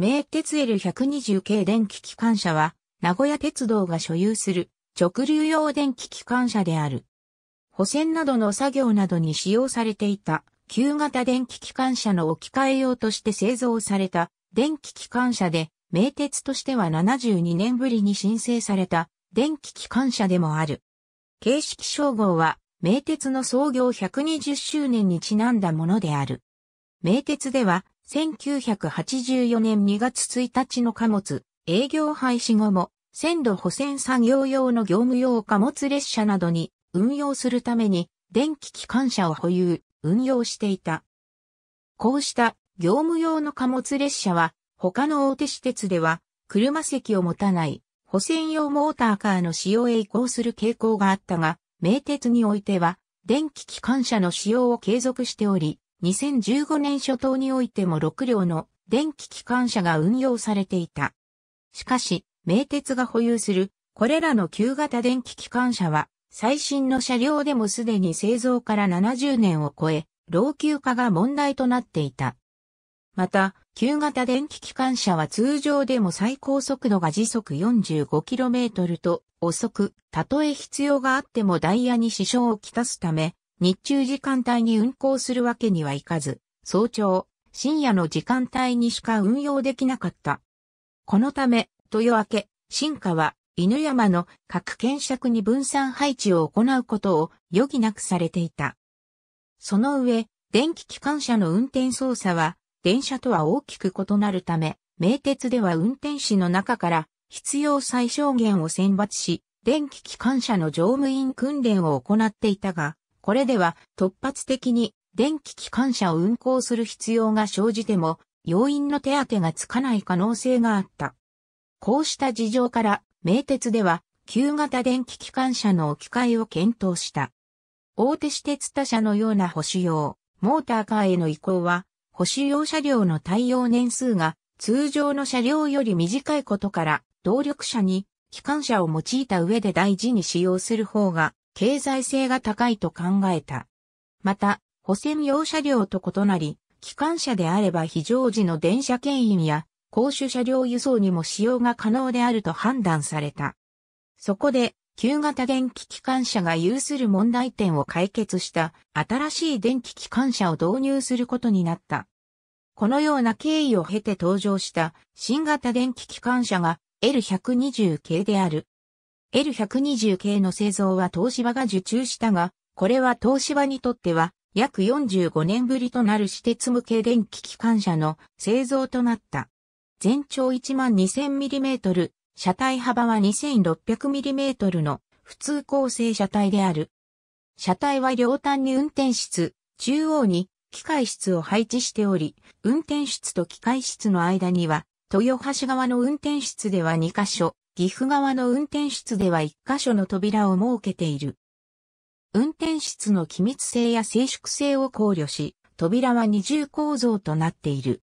名鉄 L120 系電気機関車は、名古屋鉄道が所有する直流用電気機関車である。補線などの作業などに使用されていた旧型電気機関車の置き換え用として製造された電気機関車で、名鉄としては72年ぶりに申請された電気機関車でもある。形式称号は、名鉄の創業120周年にちなんだものである。名鉄では、1984年2月1日の貨物、営業廃止後も、線路保線作業用の業務用貨物列車などに運用するために、電気機関車を保有、運用していた。こうした業務用の貨物列車は、他の大手私鉄では、車席を持たない、保線用モーターカーの使用へ移行する傾向があったが、名鉄においては、電気機関車の使用を継続しており、2015年初頭においても6両の電気機関車が運用されていた。しかし、名鉄が保有するこれらの旧型電気機関車は最新の車両でもすでに製造から70年を超え、老朽化が問題となっていた。また、旧型電気機関車は通常でも最高速度が時速 45km と遅く、たとえ必要があってもダイヤに支障をきたすため、日中時間帯に運行するわけにはいかず、早朝、深夜の時間帯にしか運用できなかった。このため、豊明、進化は、犬山の各検釈に分散配置を行うことを余儀なくされていた。その上、電気機関車の運転操作は、電車とは大きく異なるため、名鉄では運転士の中から必要最小限を選抜し、電気機関車の乗務員訓練を行っていたが、これでは突発的に電気機関車を運行する必要が生じても、要因の手当がつかない可能性があった。こうした事情から、名鉄では、旧型電気機関車の置き換えを検討した。大手私鉄他社のような保守用、モーターカーへの移行は、保守用車両の対応年数が通常の車両より短いことから、動力車に機関車を用いた上で大事に使用する方が経済性が高いと考えた。また、補選用車両と異なり、機関車であれば非常時の電車牽引や公主車両輸送にも使用が可能であると判断された。そこで、旧型電気機関車が有する問題点を解決した新しい電気機関車を導入することになった。このような経緯を経て登場した新型電気機関車が L120 系である。L120 系の製造は東芝が受注したが、これは東芝にとっては約45年ぶりとなる私鉄向け電気機関車の製造となった。全長 12000mm、車体幅は 2600mm の普通構成車体である。車体は両端に運転室、中央に機械室を配置しており、運転室と機械室の間には、豊橋側の運転室では2箇所、岐阜側の運転室では一箇所の扉を設けている。運転室の機密性や静粛性を考慮し、扉は二重構造となっている。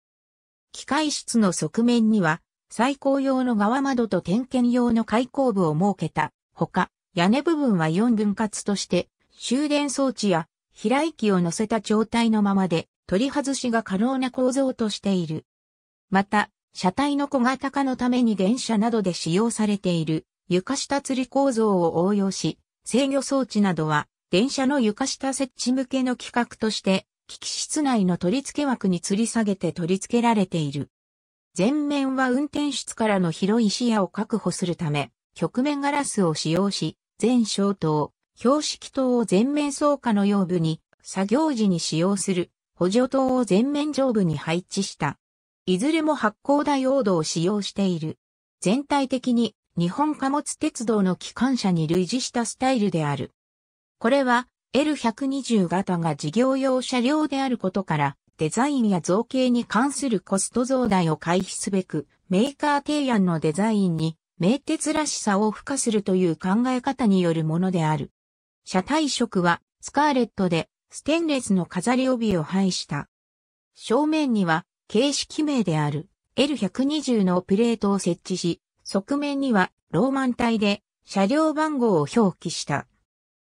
機械室の側面には、最高用の側窓と点検用の開口部を設けた。ほか、屋根部分は四分割として、終電装置や開来機を乗せた状態のままで、取り外しが可能な構造としている。また、車体の小型化のために電車などで使用されている床下吊り構造を応用し、制御装置などは電車の床下設置向けの規格として、機器室内の取り付け枠に吊り下げて取り付けられている。前面は運転室からの広い視野を確保するため、曲面ガラスを使用し、全消灯、標識灯を全面装下の用部に、作業時に使用する補助灯を全面上部に配置した。いずれもダイオ用土を使用している。全体的に日本貨物鉄道の機関車に類似したスタイルである。これは L120 型が事業用車両であることから、デザインや造形に関するコスト増大を回避すべく、メーカー提案のデザインに、名鉄らしさを付加するという考え方によるものである。車体色は、スカーレットで、ステンレスの飾り帯を配した。正面には、形式名である L120 のプレートを設置し、側面にはローマン体で車両番号を表記した。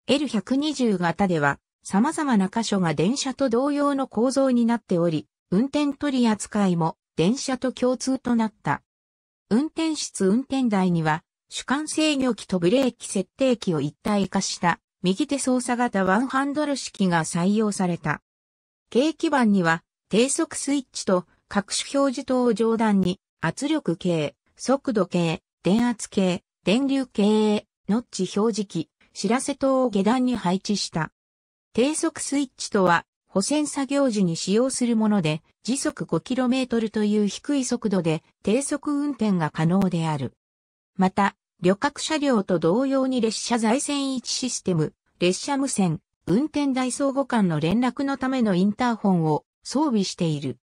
L120 型では様々な箇所が電車と同様の構造になっており、運転取り扱いも電車と共通となった。運転室運転台には主管制御機とブレーキ設定機を一体化した右手操作型ワンハンドル式が採用された。軽基板には低速スイッチと各種表示灯を上段に圧力計、速度計、電圧計、電流計、ノッチ表示器、知らせ灯を下段に配置した。低速スイッチとは、保線作業時に使用するもので、時速 5km という低い速度で低速運転が可能である。また、旅客車両と同様に列車在線位置システム、列車無線、運転台相互間の連絡のためのインターホンを装備している。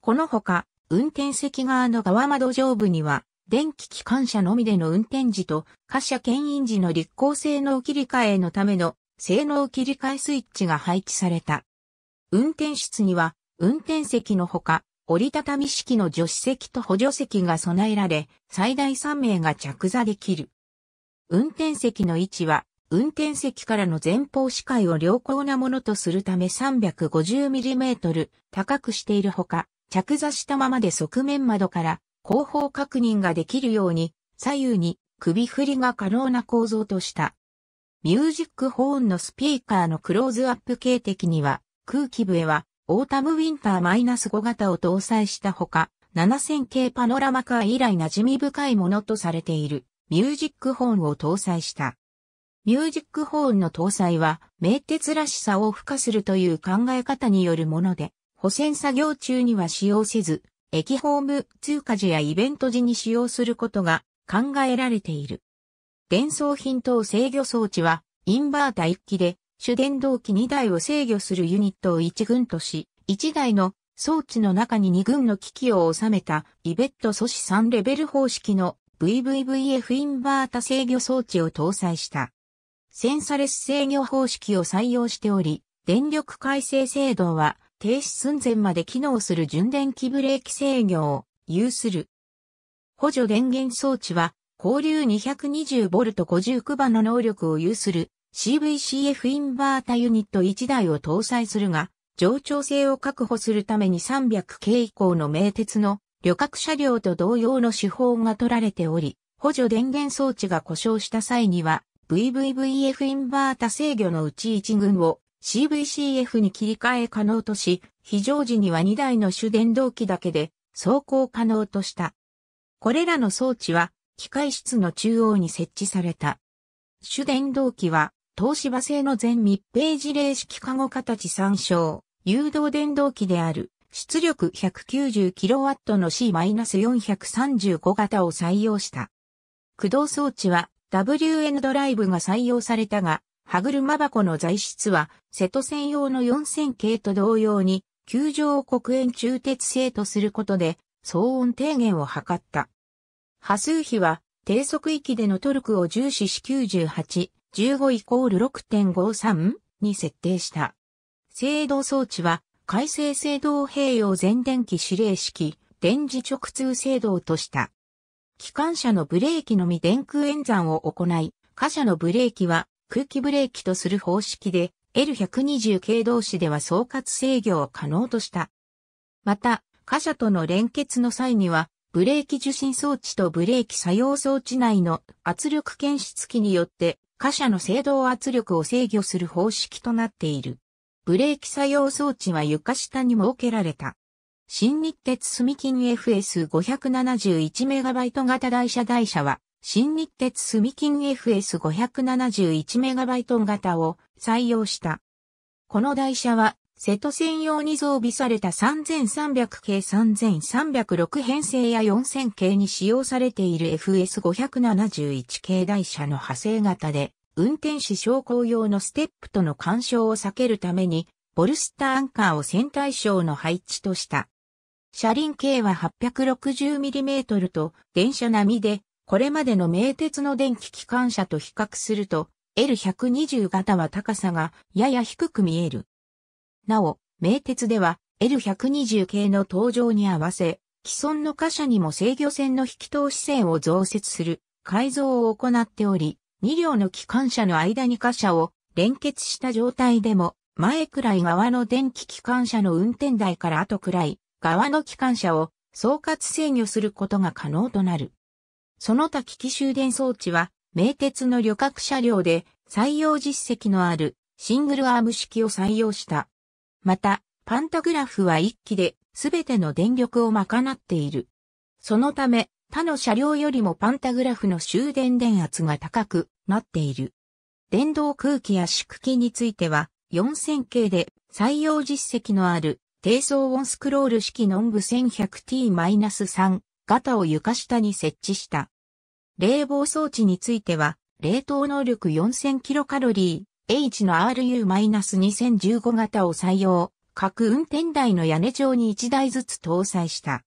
このほか、運転席側の側窓上部には、電気機関車のみでの運転時と、貨車牽引時の立候性能切り替えのための、性能切り替えスイッチが配置された。運転室には、運転席のほか、折りたたみ式の助手席と補助席が備えられ、最大3名が着座できる。運転席の位置は、運転席からの前方視界を良好なものとするため 350mm 高くしているほか、着座したままで側面窓から後方確認ができるように左右に首振りが可能な構造とした。ミュージックホーンのスピーカーのクローズアップ形的には空気笛はオータムウィンターマイナス5型を搭載したほか、7000系パノラマカー以来馴染み深いものとされているミュージックホーンを搭載した。ミュージックホーンの搭載は、名鉄らしさを付加するという考え方によるもので、補線作業中には使用せず、駅ホーム通過時やイベント時に使用することが考えられている。伝送品等制御装置は、インバータ1機で、主電動機2台を制御するユニットを1群とし、1台の装置の中に2群の機器を収めた、イベット素子3レベル方式の VVVF インバータ制御装置を搭載した。センサレス制御方式を採用しており、電力改正制度は停止寸前まで機能する純電気ブレーキ制御を有する。補助電源装置は、交流 220V59 番の能力を有する CVCF インバータユニット1台を搭載するが、上調性を確保するために 300K 以降の名鉄の旅客車両と同様の手法が取られており、補助電源装置が故障した際には、VVVF インバータ制御のうち1群を CVCF に切り替え可能とし、非常時には2台の主電動機だけで走行可能とした。これらの装置は機械室の中央に設置された。主電動機は東芝製の全密閉事例式カ後形参照、誘導電動機である出力 190kW の C-435 型を採用した。駆動装置は WN ドライブが採用されたが、歯車箱の材質は、瀬戸専用の4000系と同様に、球状黒煙鋳鉄製とすることで、騒音低減を図った。波数比は、低速域でのトルクを重視し98、15イコール6.53に設定した。制動装置は、改正制動併用全電気指令式、電磁直通制動とした。機関車のブレーキのみ電空演算を行い、貨車のブレーキは空気ブレーキとする方式で、L120 系同士では総括制御を可能とした。また、貨車との連結の際には、ブレーキ受信装置とブレーキ作用装置内の圧力検出器によって、貨車の制動圧力を制御する方式となっている。ブレーキ作用装置は床下に設けられた。新日鉄住金 FS571MB 型台車台車は、新日鉄住金 FS571MB 型を採用した。この台車は、瀬戸専用に増備された3300系3306編成や4000系に使用されている FS571 系台車の派生型で、運転士昇降用のステップとの干渉を避けるために、ボルスターアンカーを船対称の配置とした。車輪径は 860mm と電車並みで、これまでの名鉄の電気機関車と比較すると、L120 型は高さがやや低く見える。なお、名鉄では L120 系の登場に合わせ、既存の貨車にも制御線の引き通し線を増設する改造を行っており、2両の機関車の間に貨車を連結した状態でも、前くらい側の電気機関車の運転台から後くらい、側の機関車を総括制御することが可能となる。その他機器終電装置は、名鉄の旅客車両で採用実績のあるシングルアーム式を採用した。また、パンタグラフは1機で全ての電力を賄っている。そのため、他の車両よりもパンタグラフの終電電圧が高くなっている。電動空気や縮気については、4000系で採用実績のある低層オンスクロール式ノンブ 1100T-3 型を床下に設置した。冷房装置については、冷凍能力 4000kcal H の RU-2015 型を採用、各運転台の屋根上に1台ずつ搭載した。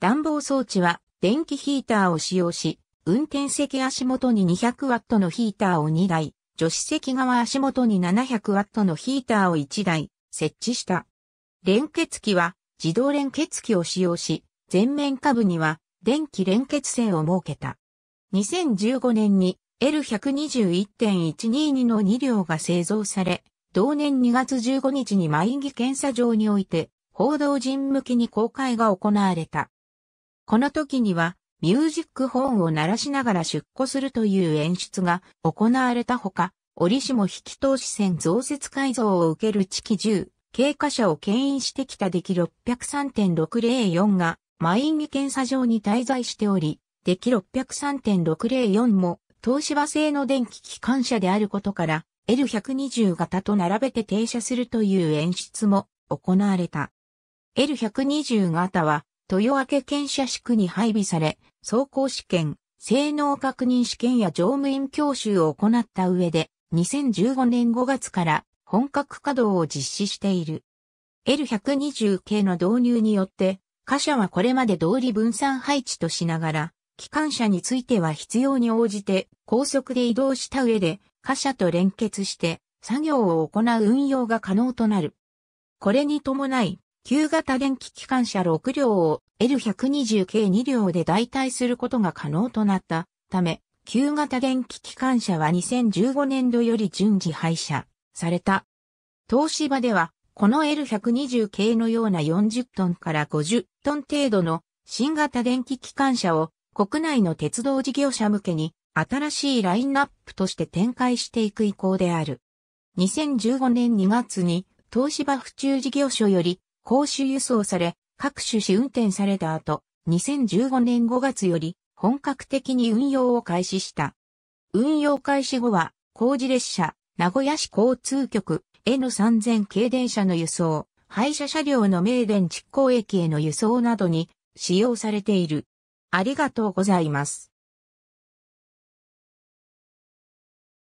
暖房装置は電気ヒーターを使用し、運転席足元に 200W のヒーターを2台、助手席側足元に 700W のヒーターを1台設置した。連結機は自動連結機を使用し、前面下部には電気連結線を設けた。2015年に L121.122 の2両が製造され、同年2月15日にンギ検査場において、報道陣向きに公開が行われた。この時には、ミュージックホーンを鳴らしながら出庫するという演出が行われたほか、折しも引き通し線増設改造を受ける地機10、経過者を牽引してきた出来603.604が、マインギ検査場に滞在しており、出来603.604も、東芝製の電気機関車であることから、L120 型と並べて停車するという演出も行われた。L120 型は、豊明検車地に配備され、走行試験、性能確認試験や乗務員教習を行った上で、2015年5月から本格稼働を実施している。L120 系の導入によって、貨車はこれまで通り分散配置としながら、機関車については必要に応じて高速で移動した上で貨車と連結して作業を行う運用が可能となる。これに伴い、旧型電気機関車6両を L120 系2両で代替することが可能となったため、旧型電気機関車は2015年度より順次廃車。された。東芝では、この L120 系のような40トンから50トン程度の新型電気機関車を国内の鉄道事業者向けに新しいラインナップとして展開していく意向である。2015年2月に東芝府中事業所より公衆輸送され各種試運転された後、2015年5月より本格的に運用を開始した。運用開始後は工事列車、名古屋市交通局 N3000 系電車の輸送、廃車車両の名電築港駅への輸送などに使用されている。ありがとうございます。